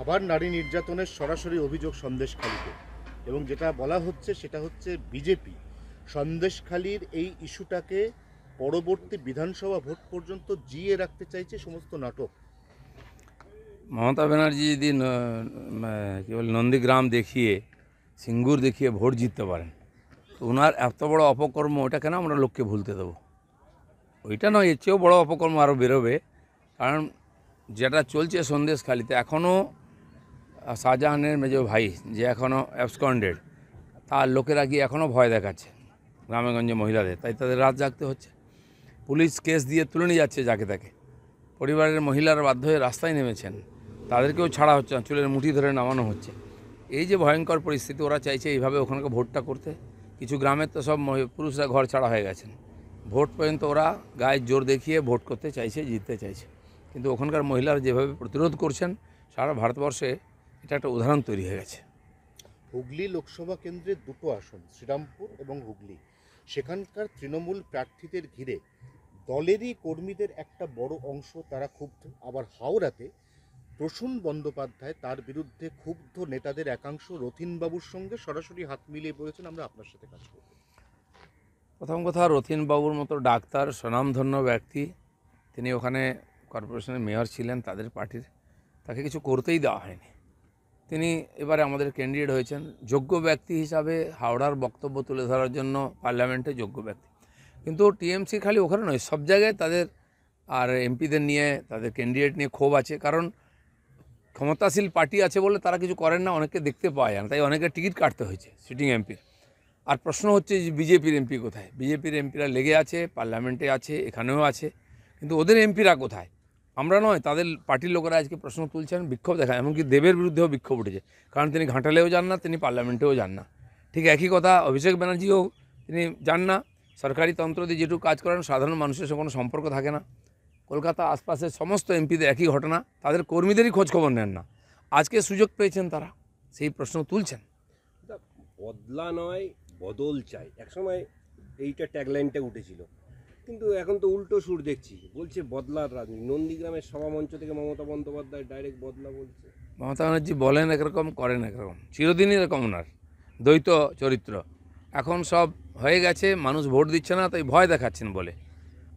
আবার নারী নির্যাতনের সরাসরি অভিযোগ সন্দেশখালীতে এবং যেটা বলা হচ্ছে সেটা হচ্ছে বিজেপি সন্দেশখালীর এই ইস্যুটাকে পরবর্তী বিধানসভা ভোট পর্যন্ত জিয়ে রাখতে চাইছে সমস্ত নাটক মমতা ব্যানার্জি যদি কী বলে নন্দীগ্রাম দেখিয়ে সিঙ্গুর দেখিয়ে ভোট জিততে পারেন তো ওনার এত বড় অপকর্ম ওটা কেন আমরা লোককে ভুলতে দেবো ওইটা নয় এর চেয়েও বড় অপকর্ম আরও বেরোবে কারণ যেটা চলছে সন্দেশখালিতে এখনও শাহজাহানের মেজো ভাই যে এখনও অ্যাবসকন্ডেড তার লোকেরা গিয়ে এখনও ভয় দেখাচ্ছে গ্রামেগঞ্জে মহিলাদের তাই তাদের রাত জাগতে হচ্ছে পুলিশ কেস দিয়ে তুলে নিয়ে যাচ্ছে যাকে তাকে পরিবারের মহিলারা বাধ্য হয়ে রাস্তায় নেমেছেন তাদেরকেও ছাড়া হচ্ছে না চুলের মুঠি ধরে নামানো হচ্ছে এই যে ভয়ঙ্কর পরিস্থিতি ওরা চাইছে এইভাবে ওখানকে ভোটটা করতে কিছু গ্রামের তো সব পুরুষরা ঘর ছাড়া হয়ে গেছেন ভোট পর্যন্ত ওরা গায়ে জোর দেখিয়ে ভোট করতে চাইছে জিততে চাইছে কিন্তু ওখানকার মহিলারা যেভাবে প্রতিরোধ করছেন সারা ভারতবর্ষে এটা একটা উদাহরণ তৈরি হয়ে গেছে হুগলি লোকসভা কেন্দ্রে দুটো আসন শ্রীরামপুর এবং হুগলি সেখানকার তৃণমূল প্রার্থীদের ঘিরে দলেরই কর্মীদের একটা বড় অংশ তারা ক্ষুব্ধ আবার হাওড়াতে প্রসূন বন্দ্যোপাধ্যায় তার বিরুদ্ধে ক্ষুব্ধ নেতাদের একাংশ রথিনবাবুর সঙ্গে সরাসরি হাত মিলিয়ে বলেছেন আমরা আপনার সাথে কাজ করব প্রথম কথা রথিনবাবুর মতো ডাক্তার স্বনামধন্য ব্যক্তি তিনি ওখানে কর্পোরেশনের মেয়র ছিলেন তাদের পার্টির তাকে কিছু করতেই দেওয়া হয়নি তিনি এবারে আমাদের ক্যান্ডিডেট হয়েছেন যোগ্য ব্যক্তি হিসাবে হাওড়ার বক্তব্য তুলে ধরার জন্য পার্লামেন্টে যোগ্য ব্যক্তি কিন্তু টিএমসি খালি ওখানে নয় সব জায়গায় তাদের আর এমপিদের নিয়ে তাদের ক্যান্ডিডেট নিয়ে ক্ষোভ আছে কারণ ক্ষমতাশীল পার্টি আছে বলে তারা কিছু করেন না অনেকে দেখতে পাওয়া যায় না তাই অনেকে টিকিট কাটতে হয়েছে সিটিং এমপির আর প্রশ্ন হচ্ছে যে বিজেপির এমপি কোথায় বিজেপির এমপিরা লেগে আছে পার্লামেন্টে আছে এখানেও আছে কিন্তু ওদের এমপিরা কোথায় আমরা নয় তাদের পার্টির লোকেরা আজকে প্রশ্ন তুলছেন বিক্ষোভ দেখায় এমনকি দেবের বিরুদ্ধেও বিক্ষোভ উঠেছে কারণ তিনি ঘাটালেও যান না তিনি পার্লামেন্টেও যান না ঠিক একই কথা অভিষেক ব্যানার্জিও তিনি যান না সরকারি তন্ত্র দিয়ে যেটুকু কাজ করেন সাধারণ মানুষের সঙ্গে কোনো সম্পর্ক থাকে না কলকাতা আশপাশের সমস্ত এমপিদের একই ঘটনা তাদের কর্মীদেরই খোঁজখবর নেন না আজকে সুযোগ পেয়েছেন তারা সেই প্রশ্ন তুলছেন বদলা নয় বদল চাই একসময় এইটা ট্যাগলাইনটা উঠেছিল কিন্তু এখন তো উল্টো সুর দেখছি বলছে বদলার রাজনীতি নন্দীগ্রামের সভামঞ্চ থেকে মমতা বন্দ্যোপাধ্যায় ডাইরেক্ট বদলা বলছে মমতা ব্যানার্জি বলেন একরকম করেন একরকম চিরদিনই এরকম ওনার দ্বৈত চরিত্র এখন সব হয়ে গেছে মানুষ ভোট দিচ্ছে না তাই ভয় দেখাচ্ছেন বলে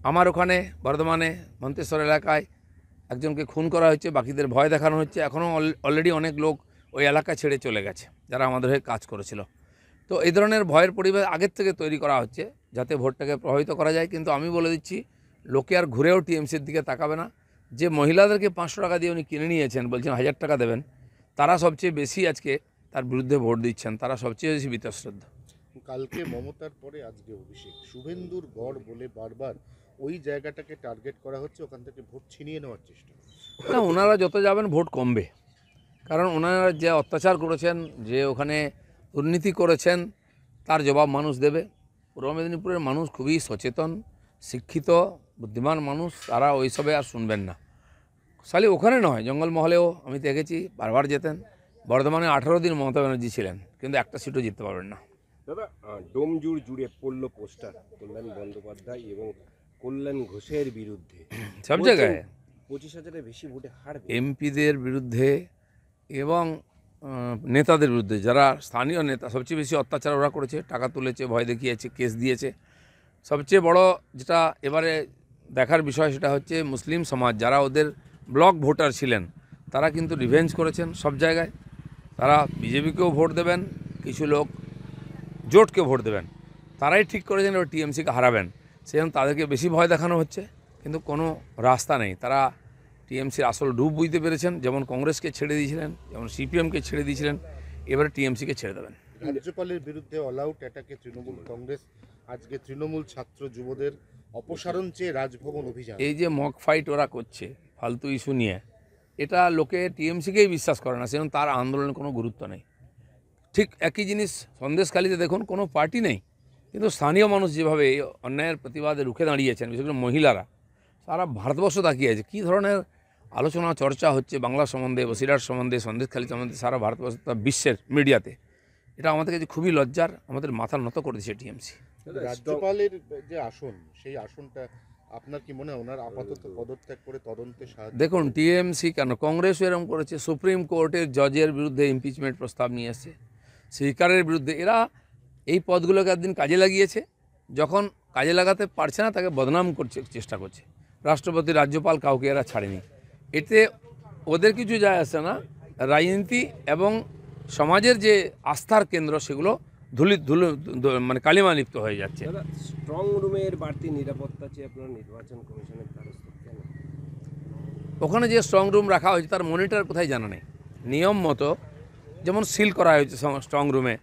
আমার ওখানে বর্ধমানে মন্তেশ্বর এলাকায় একজনকে খুন করা হচ্ছে বাকিদের ভয় দেখানো হচ্ছে এখনও অলরেডি অনেক লোক ওই এলাকা ছেড়ে চলে গেছে যারা আমাদের হয়ে কাজ করেছিল তো এই ধরনের ভয়ের পরিবেশ আগের থেকে তৈরি করা হচ্ছে যাতে ভোটটাকে প্রভাবিত করা যায় কিন্তু আমি বলে দিচ্ছি লোকে আর ঘুরেও টিএমসির দিকে তাকাবে না যে মহিলাদেরকে পাঁচশো টাকা দিয়ে উনি কিনে নিয়েছেন বলছেন হাজার টাকা দেবেন তারা সবচেয়ে বেশি আজকে তার বিরুদ্ধে ভোট দিচ্ছেন তারা সবচেয়ে বেশি বিতশ্রদ্ধ কালকে মমতার পরে আজকে অভিষেক শুভেন্দুর গড় বলে বারবার ওই জায়গাটাকে টার্গেট করা হচ্ছে ওখান থেকে ভোট ছিনিয়ে নেওয়ার চেষ্টা না ওনারা যত যাবেন ভোট কমবে কারণ ওনারা যে অত্যাচার করেছেন যে ওখানে দুর্নীতি করেছেন তার জবাব মানুষ দেবে পূর্ব মেদিনীপুরের মানুষ খুবই সচেতন শিক্ষিত বুদ্ধিমান মানুষ তারা ওইসবে আর শুনবেন না খালি ওখানে নয় জঙ্গলমহলেও আমি দেখেছি বারবার যেতেন বর্ধমানে আঠারো দিন মমতা ব্যানার্জি ছিলেন কিন্তু একটা সিটও জিততে পারবেন না দাদা ডোমজুর জুড়ে পড়ল পোস্টার কল্যাণ বন্দ্যোপাধ্যায় এবং কল্যাণ ঘোষের বিরুদ্ধে সব জায়গায় পঁচিশ হাজারের বেশি ভোটে এমপিদের বিরুদ্ধে এবং নেতাদের বিরুদ্ধে যারা স্থানীয় নেতা সবচেয়ে বেশি অত্যাচার ওরা করেছে টাকা তুলেছে ভয় দেখিয়েছে কেস দিয়েছে সবচেয়ে বড় যেটা এবারে দেখার বিষয় সেটা হচ্ছে মুসলিম সমাজ যারা ওদের ব্লক ভোটার ছিলেন তারা কিন্তু রিভেঞ্জ করেছেন সব জায়গায় তারা বিজেপিকেও ভোট দেবেন কিছু লোক জোটকে ভোট দেবেন তারাই ঠিক করেছেন এবার টিএমসিকে হারাবেন সেজন্য তাদেরকে বেশি ভয় দেখানো হচ্ছে কিন্তু কোনো রাস্তা নেই তারা টিএমসির আসল ডুব বুঝতে পেরেছেন যেমন কংগ্রেসকে ছেড়ে দিয়েছিলেন যেমন সিপিএমকে ছেড়ে দিয়েছিলেন এবারে টিএমসিকে ছেড়ে দেবেন রাজ্যপালের বিরুদ্ধে অলআউট অ্যাটাকে তৃণমূল কংগ্রেস আজকে তৃণমূল ছাত্র যুবদের অপসারণ চেয়ে রাজভবন অভিযান এই যে মক ফাইট ওরা করছে ফালতু ইস্যু নিয়ে এটা লোকে টিএমসিকেই বিশ্বাস করে না সেরকম তার আন্দোলনের কোনো গুরুত্ব নেই ঠিক একই জিনিস সন্দেশখালীতে দেখুন কোনো পার্টি নেই কিন্তু স্থানীয় মানুষ যেভাবে অন্যায়ের প্রতিবাদে রুখে দাঁড়িয়েছেন বিশেষ করে মহিলারা সারা ভারতবর্ষ তাকিয়ে আছে কী ধরনের আলোচনা চর্চা হচ্ছে বাংলা সম্বন্ধে বসিরাট সম্বন্ধে সন্দেশখালী সম্বন্ধে সারা ভারতবর্ষ বিশ্বের মিডিয়াতে এটা আমাদের কাছে খুবই লজ্জার আমাদের মাথা নত করে দিয়েছে টিএমসি রাজ্যপালের যে আসন সেই আসনটা আপনার কি মনে হয় ওনার আপাতত পদত্যাগ করে তদন্তে সাহায্য দেখুন টিএমসি কেন কংগ্রেসও এরম করেছে সুপ্রিম কোর্টের জজের বিরুদ্ধে ইমপিচমেন্ট প্রস্তাব নিয়ে এসছে স্পিকারের বিরুদ্ধে এরা এই পদগুলোকে একদিন কাজে লাগিয়েছে যখন কাজে লাগাতে পারছে না তাকে বদনাম করছে চেষ্টা করছে রাষ্ট্রপতি রাজ্যপাল কাউকে এরা ছাড়েনি এতে ওদের কিছু যায় আসে না রাজনীতি এবং সমাজের যে আস্থার কেন্দ্র সেগুলো ধুলি ধুলো মানে কালিমা লিপ্ত হয়ে যাচ্ছে স্ট্রং রুমের বাড়তি নিরাপত্তা চেয়ে আপনার নির্বাচন কমিশনের দ্বারস্থ ওখানে যে স্ট্রং রুম রাখা হয়েছে তার মনিটর কোথায় জানা নেই নিয়ম মতো যেমন সিল করা হয়েছে স্ট্রং রুমে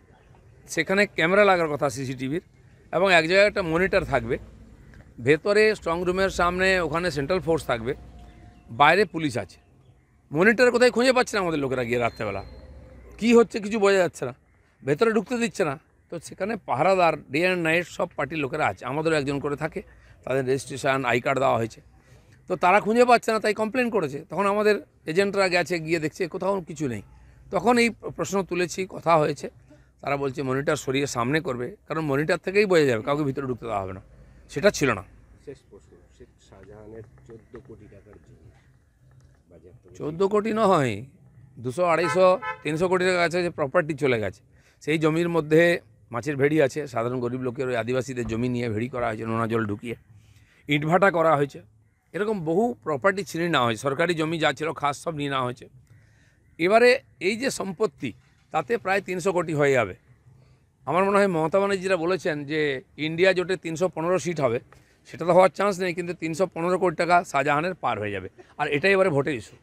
সেখানে ক্যামেরা লাগার কথা সিসিটিভির এবং এক জায়গায় একটা মনিটর থাকবে ভেতরে স্ট্রং রুমের সামনে ওখানে সেন্ট্রাল ফোর্স থাকবে বাইরে পুলিশ আছে মনিটর কোথায় খুঁজে পাচ্ছে না আমাদের লোকেরা গিয়ে রাত্রেবেলা কী হচ্ছে কিছু বোঝা যাচ্ছে না ভেতরে ঢুকতে দিচ্ছে না তো সেখানে পাহারাদার ডে অ্যান্ড নাইট সব পার্টির লোকেরা আছে আমাদেরও একজন করে থাকে তাদের রেজিস্ট্রেশন আই কার্ড দেওয়া হয়েছে তো তারা খুঁজে পাচ্ছে না তাই কমপ্লেন করেছে তখন আমাদের এজেন্টরা গেছে গিয়ে দেখছে কোথাও কিছু নেই তখন এই প্রশ্ন তুলেছি কথা হয়েছে তারা বলছে মনিটার সরিয়ে সামনে করবে কারণ মনিটার থেকেই বোঝা যাবে কাউকে ভিতরে ঢুকতে দেওয়া হবে না সেটা ছিল না শেষ প্রশ্ন শেখ শাহজাহানের চোদ্দ কোটি টাকার চোদ্দো কোটি নয় দুশো আড়াইশো তিনশো কোটি টাকা আছে যে প্রপার্টি চলে গেছে সেই জমির মধ্যে মাছের ভেড়ি আছে সাধারণ গরিব লোকের ওই আদিবাসীদের জমি নিয়ে ভেড়ি করা হয়েছে নোনা জল ঢুকিয়ে ইটভাটা করা হয়েছে এরকম বহু প্রপার্টি ছিনে নেওয়া হয়েছে সরকারি জমি যা ছিল খাস সব নিয়ে নেওয়া হয়েছে এবারে এই যে সম্পত্তি তাতে প্রায় তিনশো কোটি হয়ে যাবে আমার মনে হয় মমতা ব্যানার্জিরা বলেছেন যে ইন্ডিয়া জোটে তিনশো পনেরো সিট হবে সেটা তো হওয়ার চান্স নেই কিন্তু তিনশো পনেরো কোটি টাকা শাহজাহানের পার হয়ে যাবে আর এটাই এবারে ভোটের ইস্যু